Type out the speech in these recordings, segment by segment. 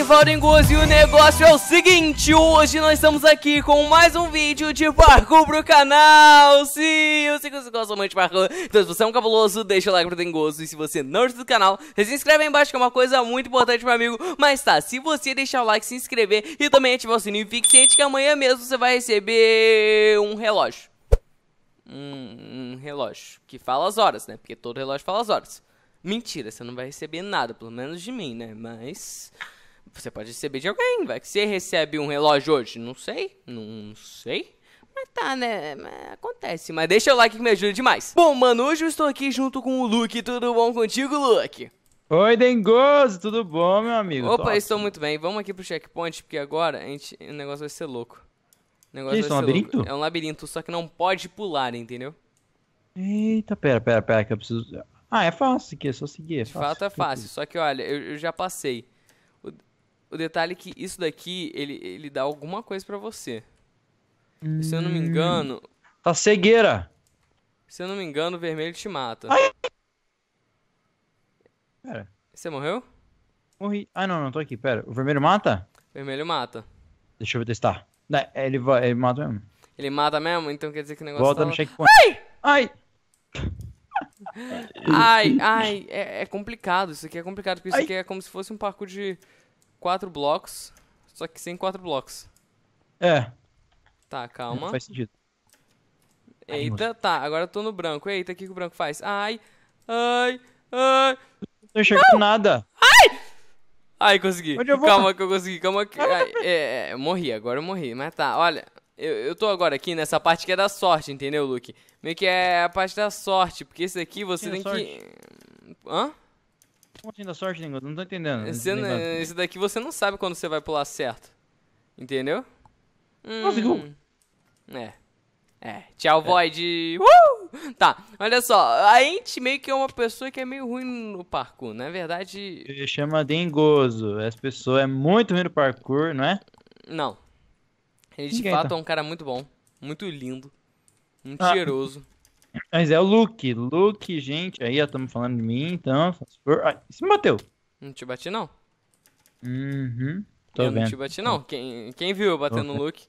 aqui Valdingus e o negócio é o seguinte Hoje nós estamos aqui com mais um vídeo de parkour pro canal Sim, eu sei que vocês gostam muito de parkour Então se você é um cabuloso, deixa o like pro Dengoso E se você não é do canal, se inscreve aí embaixo que é uma coisa muito importante meu amigo Mas tá, se você deixar o like, se inscrever e também ativar o sininho Fique ciente que amanhã mesmo você vai receber um relógio um, um relógio que fala as horas, né? Porque todo relógio fala as horas. Mentira, você não vai receber nada, pelo menos de mim, né? Mas. Você pode receber de alguém, vai que você recebe um relógio hoje. Não sei, não sei. Mas tá, né? acontece. Mas deixa o like que me ajuda demais. Bom, mano, hoje eu estou aqui junto com o Luke. Tudo bom contigo, Luke? Oi, Dengoso, tudo bom, meu amigo? Opa, estou muito bem. Vamos aqui pro checkpoint, porque agora a gente... o negócio vai ser louco. O negócio que isso, vai um ser labirinto? Louco. É um labirinto, só que não pode pular, entendeu? Eita, pera, pera, pera, que eu preciso... Ah, é fácil aqui, é só seguir. É fácil. fato é fácil, só que olha, eu, eu já passei. O detalhe é que isso daqui, ele, ele dá alguma coisa para você. Hum. Se eu não me hum. engano. Tá cegueira! Se eu não me engano, o vermelho te mata. Ai. Pera. Você morreu? Morri. Ah, não, não, tô aqui, pera. O vermelho mata? vermelho mata. Deixa eu testar. Não, ele, vai, ele mata mesmo. Ele mata mesmo? Então quer dizer que o negócio Volta tá no lá... checkpoint. Ai! Ai! ai, ai, é, é, complicado. Isso aqui é complicado, porque isso ai. aqui é como se fosse um parkour de quatro blocos, só que sem quatro blocos. É. Tá, é, calma. Não faz sentido. Eita, tá, agora eu tô no branco. Eita, o que, que o branco faz? Ai, ai, ai. Não enxergo nada. Ai! Ai, consegui. Calma que eu consegui, calma que. Ai, tá é, é, morri, agora eu morri. Mas tá, olha. Eu, eu tô agora aqui nessa parte que é da sorte, entendeu, Luke? Meio que é a parte da sorte, porque esse aqui você é que tem sorte? que. Hã? Como assim da sorte, Não tô entendendo. Esse, não, é, esse, daqui você não sabe quando você vai pular certo. Entendeu? Hum. Nossa, hum, é. É. Tchau, é. Void. Uh! Tá, olha só. A gente meio que é uma pessoa que é meio ruim no parkour. Na é verdade. Ele chama Dengoso, Essa pessoa é muito ruim no parkour, não é? Não. Ele de Ninguém, fato então. é um cara muito bom. Muito lindo. Muito ah. cheiroso. Mas é o Luke. Luke, gente, aí estamos falando de mim, então. Ai, ah, se me bateu. Não te bati, não. Uhum. Tô eu vendo. não te bati, não. Quem, quem viu eu batendo no Luke?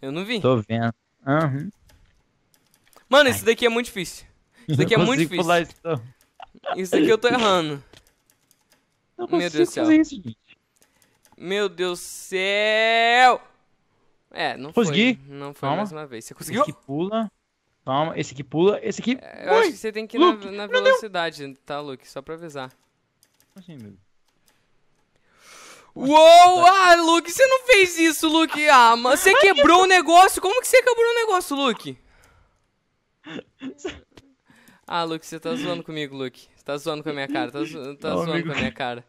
Eu não vi. Tô vendo. Uhum. Mano, isso daqui é muito difícil. Isso daqui é muito difícil. Pular isso, não. isso daqui eu tô errando. Não Meu Deus do céu. Isso, Meu Deus do céu! É, não consegui. foi. Não foi Calma. mais uma vez. Você conseguiu? que pula. Toma, esse aqui pula, esse aqui. É, eu acho que você tem que ir Luke, na, na velocidade, deu. tá, Luke? Só pra avisar. Assim, meu. Uou! Ah, Luke, você não fez isso, Luke! Ah, mas você quebrou o um negócio! Como que você quebrou o um negócio, Luke? Ah, Luke, você tá zoando comigo, Luke. Você tá zoando com a minha cara, tá, zo tá zoando amigo. com a minha cara.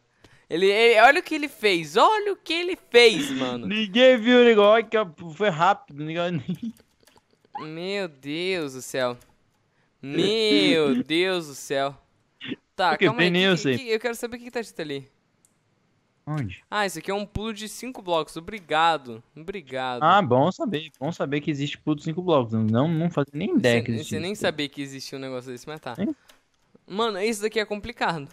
Ele, ele, olha o que ele fez, olha o que ele fez, mano. Ninguém viu o negócio, foi rápido. Ninguém... Meu Deus do céu. Meu Deus do céu. Tá, okay, calma aí. Que, que, eu quero saber o que, tá dito ali. Onde? Ah, isso aqui é um pulo de cinco blocos. Obrigado. Obrigado. Ah, bom saber. Bom saber que existe pulo de cinco blocos. Não, não fazia nem ideia você, que existia. Você nem sabia que existia um negócio desse, mas tá. Mano, isso daqui é complicado.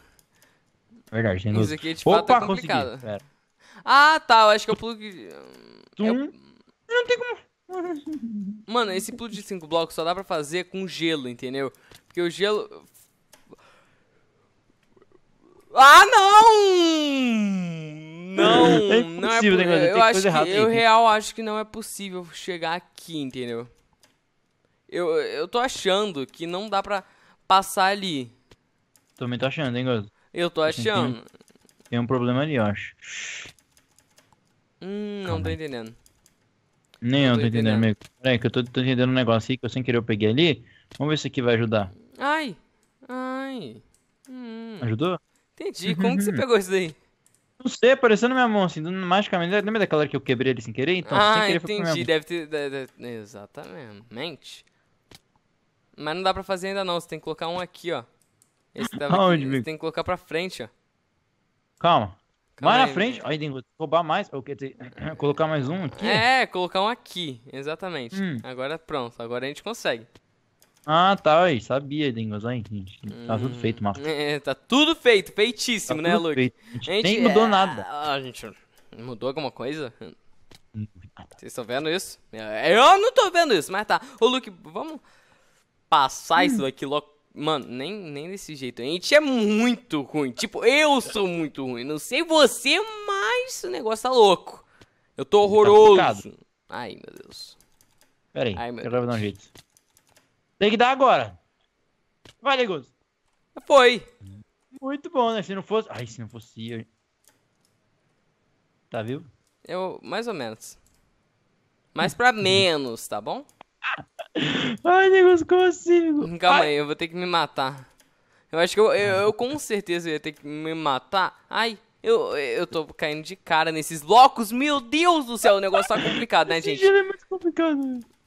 Verdade, tem Isso aqui de Opa, fato é complicado. Ah, tá. Eu acho que eu é pulo que. Tum. É não tem como. Mano, esse pulo de cinco blocos só dá pra fazer com gelo, entendeu? Porque o gelo. Ah, não! Não, é não é possível. eu acho que, errada, eu real acho que não é possível chegar aqui, entendeu? Eu, eu tô achando que não dá pra passar ali. Também tô achando, hein, Gozo? Eu tô assim, achando. Tem, tem um problema ali, eu acho. Hum, não Calma. tô entendendo. Nem eu tô, entendendo, amigo. Peraí, que eu tô, tô, entendendo um negócio aí que eu sem querer eu peguei ali. Vamos ver se aqui vai ajudar. Ai, ai. Hum. Ajudou? Entendi. Como que você pegou isso daí? Não sei, apareceu na minha mão, assim, magicamente. Lembra daquela que eu quebrei ele sem querer? Então, ah, sem querer entendi. Foi minha deve ter. Deve, deve, exatamente. Mas não dá pra fazer ainda não, você tem que colocar um aqui, ó. Esse Aonde, amigo? Você tem que colocar pra frente, ó. Calma mais na frente, aí tem roubar mais, ou quer dizer, colocar mais um aqui? É, colocar um aqui, exatamente. Hum. Agora pronto, agora a gente consegue. Ah, tá, aí, sabia, Dingos, aí, gente. Tá hum. tudo feito, Marcos. É, tá tudo feito, feitíssimo, tá né, Luke? A gente, nem mudou é, nada. A gente mudou alguma coisa? Vocês estão vendo isso? Eu não tô vendo isso, mas tá. Ô, Luke, vamos passar hum. isso aqui logo Mano, nem, nem desse jeito. A gente é muito ruim. Tipo, eu sou muito ruim. Não sei você, mas o negócio tá louco. Eu tô tá horroroso. Tá Ai, meu Deus. Pera aí, Ai, meu eu Deus. dar um jeito. Tem que dar agora. Vai, Legoso. Foi. Muito bom, né? Se não fosse... Ai, se não fosse... Eu... Tá viu? Eu... Mais ou menos. Mais pra menos, tá bom? Ai, negócio, como assim? Hum, calma Ai. aí, eu vou ter que me matar. Eu acho que eu, eu, eu, com certeza ia ter que me matar. Ai, eu, eu tô caindo de cara nesses blocos. Meu Deus do céu, o negócio tá complicado, né, gente? Esse é muito complicado.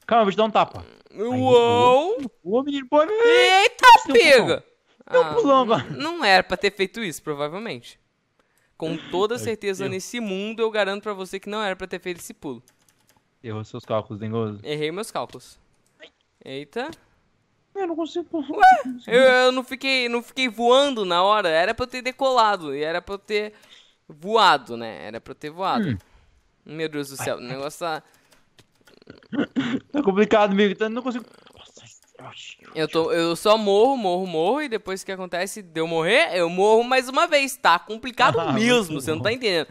Calma, vou te dar um tapa. Uou! Uou, menino, pode... Eita, pega! Deu um ah, pulão agora. Não era pra ter feito isso, provavelmente. Com toda certeza, nesse mundo, eu garanto pra você que não era pra ter feito esse pulo. Errou seus cálculos, Dengoso. Errei meus cálculos. Eita. Eu não consigo. Ué, eu, eu, não, fiquei, não fiquei voando na hora. Era pra eu ter decolado. E era pra eu ter voado, né? Era pra eu ter voado. Hum. Meu Deus do céu, o negócio tá. tá complicado, amigo. Então, não consigo. Eu, tô, eu só morro, morro, morro, e depois que acontece de eu morrer, eu morro mais uma vez. Tá complicado ah, mesmo, você não tá entendendo.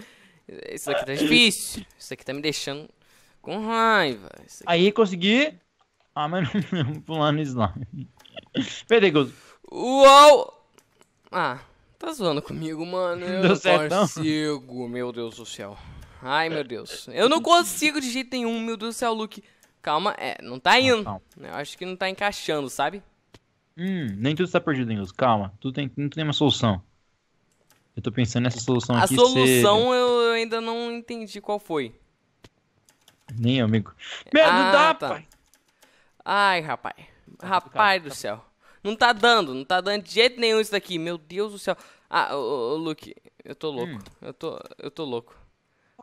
Isso aqui tá difícil. Isso aqui tá me deixando com raiva. Aqui... Aí consegui Aman olmuyorum falan slime. Pedregoso. Uau! Ah, tá zoando comigo, mano. Eu Deu não consigo, meu Deus do céu. Ai, meu Deus. Eu não consigo de jeito nenhum, meu Deus do céu, Luke. Calma, é, não tá indo. Não. Eu acho que não tá encaixando, sabe? Hum, nem tudo está perdido, Nilson. Calma, tudo tem, não tem uma solução. Eu tô pensando nessa solução A aqui. A solução ser... eu ainda não entendi qual foi. Nem, amigo. Me ah, dá, tá. pai! Ai, rapaz. Tá rapaz do tá céu. Não tá dando, não tá dando de jeito nenhum isso daqui. Meu Deus do céu. Ah, ô, ô Luke, eu tô louco. Hum. Eu, tô, eu tô louco.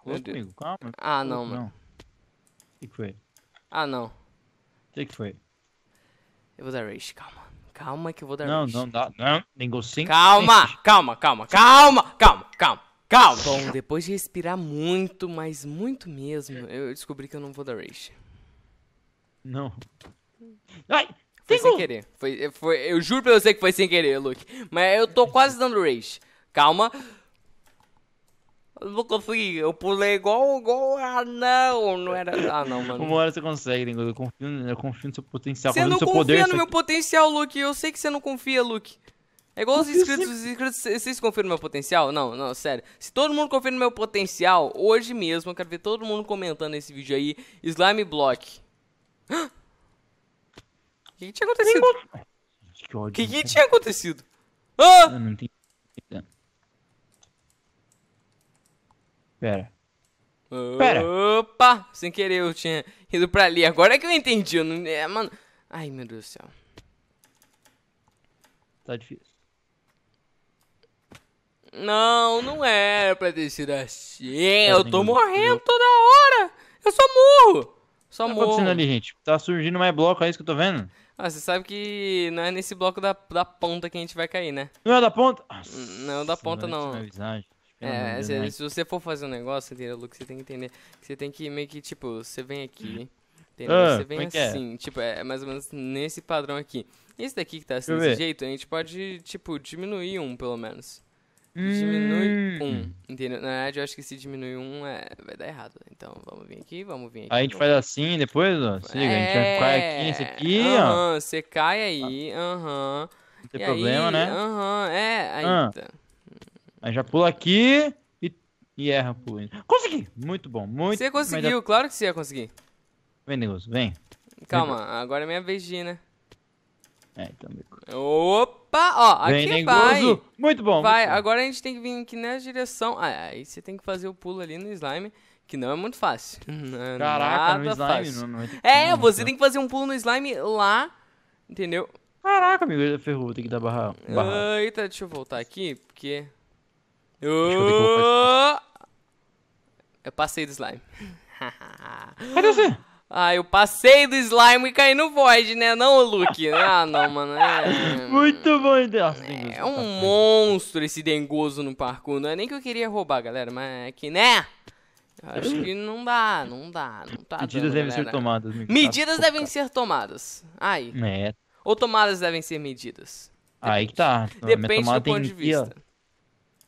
Meu Comigo, calma. Ah, não, mano. O que foi? Ah, não. O que, que foi? Eu vou dar rage, calma. Calma que eu vou dar não, rage. Não, dá, não, negocinho. Calma, calma, calma, calma, calma, calma, calma. Bom, depois de respirar muito, mas muito mesmo, eu descobri que eu não vou dar rage. Não. Ai! Foi sem querer. Foi, foi, eu juro pra você que foi sem querer, Luke. Mas eu tô quase dando race. Calma. Eu não consegui. Eu pulei igual, igual. Ah, não. Não era. Ah, não, mano. Uma hora você consegue, Nego. Eu confio, eu confio no seu potencial. Você não confia poder, no meu potencial, Luke. Eu sei que você não confia, Luke. É igual os inscritos, os inscritos. Vocês confiam no meu potencial? Não, não, sério. Se todo mundo confia no meu potencial, hoje mesmo, eu quero ver todo mundo comentando esse vídeo aí. Slime Block. O que, que tinha acontecido? Que O que, né, que tinha acontecido? Ah! Eu não entendi. Pera. Pera. Opa! Sem querer eu tinha ido pra ali. Agora é que eu entendi. Eu não... é, mano. Ai, meu Deus do céu. Tá difícil. Não, não era pra ter sido assim. eu tô morrendo toda hora. Eu só morro. Só tá morro. acontecendo ali, gente? Tá surgindo mais bloco, aí é isso que eu tô vendo? Ah, você sabe que não é nesse bloco da, da ponta que a gente vai cair, né? Não é da ponta? Não é da ponta, não. não. É, se, né? se, você for fazer um negócio, Luke, você tem que entender que você tem que meio que, tipo, você vem aqui, hum. entendeu? Ah, você vem é é? assim, é? tipo, é mais ou menos nesse padrão aqui. Esse daqui que tá assim, desse jeito, a gente pode, tipo, diminuir um, pelo menos. Hum. Diminui um, entendeu? Na verdade, eu acho que se diminui um, é... vai dar errado. Então, vamos vir aqui, vamos vir aqui. Aí a gente faz assim depois, ó. Siga, é... a gente cai é. aqui, esse aqui, uhum, ó. Você cai aí, tá. aham. Uhum. Não tem e problema, aí, né? Aham, uhum, é, aí ah. tá. Aí já pula aqui e, e erra pula. Consegui! Muito bom, muito Você conseguiu, claro que você ia conseguir. Vem, Negoso, vem. Calma, vem. agora é minha vez de ir, né? É, então... Opa! Opa, ó, aqui Bem vai. Muito bom. Vai, muito bom. agora a gente tem que vir aqui na direção. Ah, é, aí você tem que fazer o pulo ali no slime, que não é muito fácil. Não, é Caraca, no slime não, não, é, é você tem que fazer um pulo no slime lá, entendeu? Caraca, amigo, ferrou, tem que dar barra. barra. Eita, deixa eu voltar aqui, porque... Oh! Eu passei do slime. Cadê você? Ah, eu passei do slime e caí no void, né? Não, Luke? Ah, não, mano. É... é, é. Muito bom, ideia. É, é um tá monstro esse dengoso no parkour. Não é nem que eu queria roubar, galera, mas é que, né? Acho que não dá, não dá, não tá Medidas dando, devem galera. ser tomadas. Tá? Medidas tá devem ser tomadas. Aí. É. Ou tomadas devem ser medidas. Depende. Aí que tá. Depende do ponto de vista.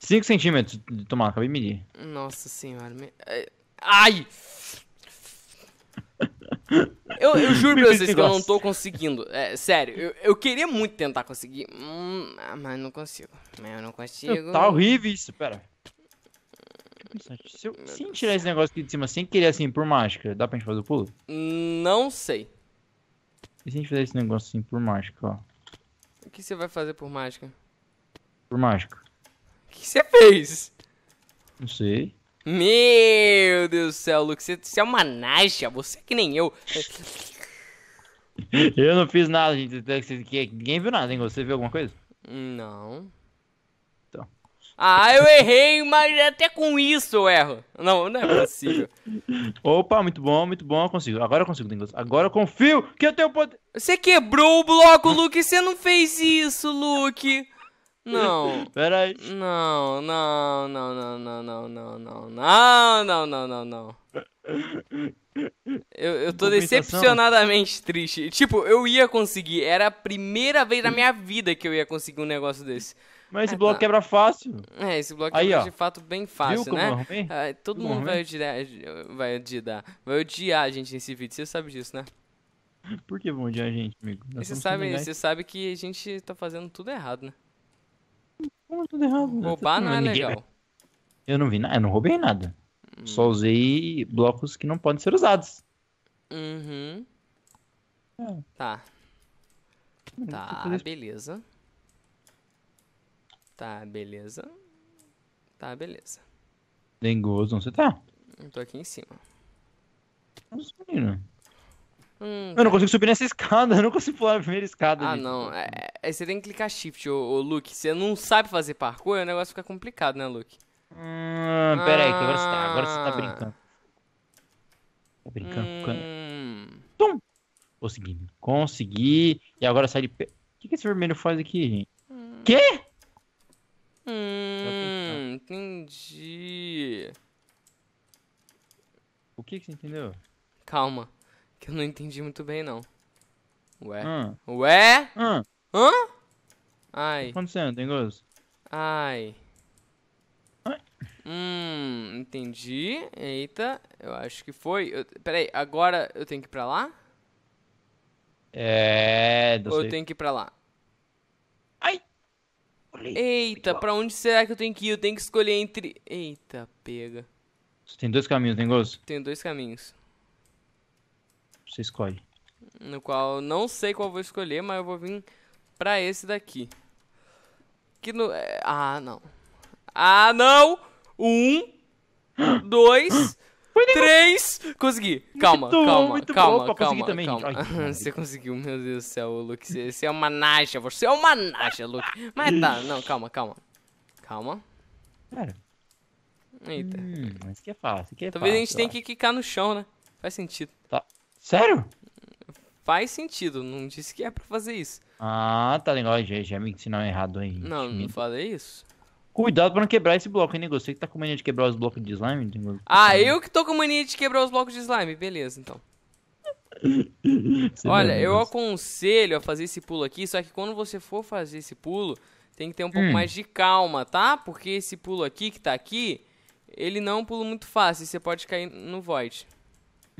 5 centímetros de tomada, acabei de medir. Nossa senhora. Me... É, ai! Eu, eu juro pra vocês que eu não tô conseguindo. É, sério, eu, eu queria muito tentar conseguir. Hum, ah, mas não consigo. Eu não consigo. Tá horrível isso, pera. Se eu se tirar esse negócio aqui de cima sem querer assim por mágica, dá pra gente fazer o pulo? Não sei. E se a gente fizer esse negócio assim por mágica, ó? O que você vai fazer por mágica? Por mágica. O que você fez? Não sei. Meu Deus do céu, Luke, você, você é uma naja, você é que nem eu. eu não fiz nada, gente. Ninguém viu nada, hein? Você viu alguma coisa? Não. Então. Ah, eu errei, mas até com isso eu erro. Não, não é possível. Opa, muito bom, muito bom. Eu consigo. Agora eu consigo, Dingos. Agora eu confio que eu tenho poder. Você quebrou o bloco, Luke. Você não fez isso, Luke. Não. Peraí. Não, não, não, não, não, não, não, não, não, ah, não, não, não, não. Eu, eu tô decepcionadamente triste. Tipo, eu ia conseguir. Era a primeira vez na minha vida que eu ia conseguir um negócio desse. Mas esse ah, bloco ah, quebra fácil. É, esse bloco Aí, quebra ó. de fato bem fácil, Viu né? Ah, todo mundo vai odiar, vai odiar. Vai odiar a gente nesse vídeo. Você sabe disso, né? Por que vão odiar a gente, amigo? você sabe, você sabe que a gente tá fazendo tudo errado, né? Não, tudo errado. Né? Roubar não, não é legal. Eu não vi nada, eu não roubei nada. Hum. Só usei blocos que não podem ser usados. Uhum. É. Tá. Hum, tá, beleza. Tá, beleza. Tá, beleza. Dengoso, onde você tá? Eu tô aqui em cima. Nossa, menino. Hum, eu não consigo subir nessa escada, eu não consigo pular a primeira escada. Ah, não. É, é, você tem que clicar shift, ô, ô Luke. Você não sabe fazer parkour, o negócio fica complicado, né, Luke? Hum, ah, aí, que agora você tá, agora você tá ah. brincando. Tá brincando? Hum... Tum! Consegui, consegui. E agora sai de pé. O que, que esse vermelho faz aqui, gente? Hum. Quê? Hum, entendi. O que, que você entendeu? Calma. Que eu não entendi muito bem, não. Ué? Hum. Ué? Hum. Hã? Ai. O que tá acontecendo, tem gozo? Ai. Hum, entendi. Eita, eu acho que foi. Eu, peraí, agora eu tenho que ir pra lá? É, Ou sei. eu tenho que ir pra lá? Ai! Olhei. Eita, pra onde será que eu tenho que ir? Eu tenho que escolher entre. Eita, pega. Você tem dois caminhos, tem gosto? Tenho dois caminhos você escolhe? No qual não sei qual vou escolher, mas eu vou vir pra esse daqui. Que no. É, ah, não. Ah, não! Um, dois, três. Consegui. Calma, muito calma, bom, muito calma, bom. calma, também. calma. você conseguiu, meu Deus do céu, Luke. Você, você é uma naja, você é uma naja, Luke. Mas tá, não, calma, calma. Calma. Pera. Eita. Hum, isso que é fácil, que é Talvez fácil, a gente tenha que quicar no chão, né? Faz sentido. Tá. Sério? Faz sentido, não disse que é pra fazer isso. Ah, tá legal, já, já me ensinou errado aí. Não, não falei isso. Cuidado pra não quebrar esse bloco, hein, nego? Você que tá com mania de quebrar os blocos de slime? Nego? Ah, tá eu que tô com mania de quebrar os blocos de slime. Beleza, então. Olha, é eu aconselho a fazer esse pulo aqui, só que quando você for fazer esse pulo, tem que ter um pouco hum. mais de calma, tá? Porque esse pulo aqui que tá aqui, ele não é um pulo muito fácil, você pode cair no void.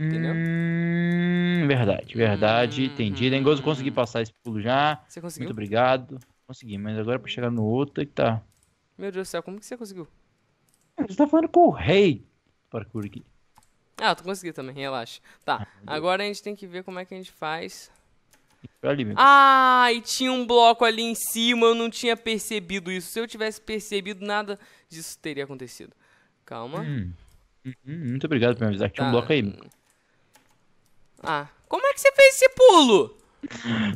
Entendeu? Hum, verdade, verdade. Hum, entendi. Dengoso, hum, consegui passar esse pulo já. Você conseguiu? Muito obrigado. Consegui, mas agora pra chegar no outro é que tá. Meu Deus do céu, como que você conseguiu? Ah, você tá falando com o rei do parkour aqui. Ah, tu conseguiu também, relaxa. Tá, ah, agora a gente tem que ver como é que a gente faz. Ali, ah, e tinha um bloco ali em cima, eu não tinha percebido isso. Se eu tivesse percebido, nada disso teria acontecido. Calma. Hum. hum, hum muito obrigado por me avisar que tá. tinha um tá. bloco aí. Ah, como é que você fez esse pulo?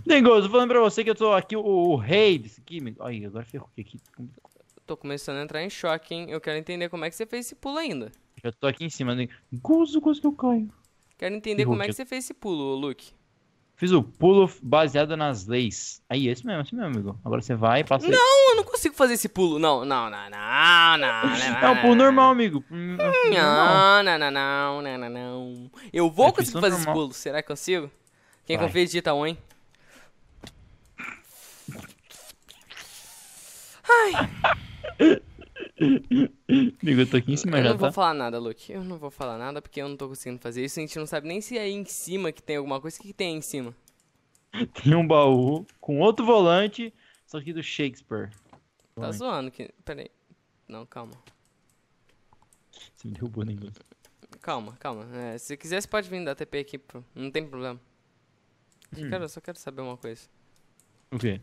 Dengoso, falando pra você que eu tô aqui o, o rei desse game. Ai, agora ferrou aqui. Tô começando a entrar em choque, hein? Eu quero entender como é que você fez esse pulo ainda. Eu tô aqui em cima, Dengoso, quase que eu caio. Quero entender como é que você fez esse pulo, Luke. Fiz o pulo baseado nas leis. Aí, esse mesmo, esse mesmo, amigo. Agora você vai e passa. Não, aí. eu não consigo fazer esse pulo. Não, não, não, não, não. É um pulo normal, amigo. Não, não, não, não, não, não, não. Eu vou conseguir fazer normal. esse pulo. Será que consigo? Quem confia digita um, hein? Ai. Amigo, eu tô aqui em cima eu já, Eu não tá? vou falar nada, Luke. Eu não vou falar nada porque eu não tô conseguindo fazer isso. A gente não sabe nem se é aí em cima que tem alguma coisa. O que, que tem aí em cima? Tem um baú com outro volante, só que do Shakespeare. Tá volante. zoando que... Peraí. Não, calma. Você me derrubou na né, inglês. Calma, calma. É, se quiser, você pode vir dar TP aqui. Pro... Não tem problema. Só, hum. quero, só quero saber uma coisa. O quê?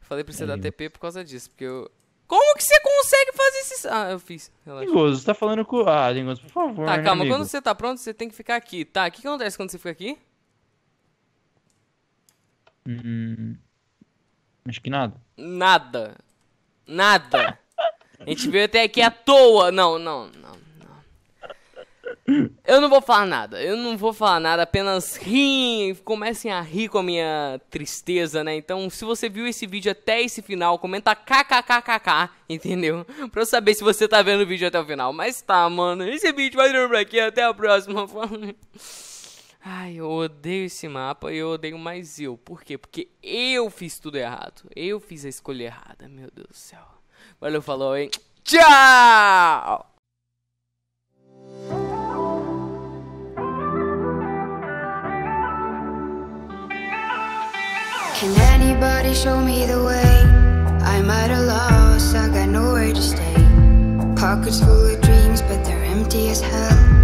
Falei pra você é dar TP por causa disso, porque eu... Como que você consegue fazer esses. Ah, eu fiz. Lingoso, você tá falando com. Ah, Lingoso, por favor. Tá, né, calma. Amigo? Quando você tá pronto, você tem que ficar aqui. Tá, o que, que acontece quando você fica aqui? Hum, acho que nada. Nada. Nada. a gente veio até aqui à toa. Não, não, não. Eu não vou falar nada, eu não vou falar nada, apenas riem, comecem a rir com a minha tristeza, né? Então, se você viu esse vídeo até esse final, comenta kkkk, entendeu? Pra eu saber se você tá vendo o vídeo até o final. Mas tá, mano, esse vídeo vai durar por aqui, até a próxima. Ai, eu odeio esse mapa e eu odeio mais eu. Por quê? Porque eu fiz tudo errado. Eu fiz a escolha errada, meu Deus do céu. Valeu, falou, hein? Tchau! Can anybody show me the way? I'm at a loss, I got nowhere to stay. Pockets full of dreams, but they're empty as hell.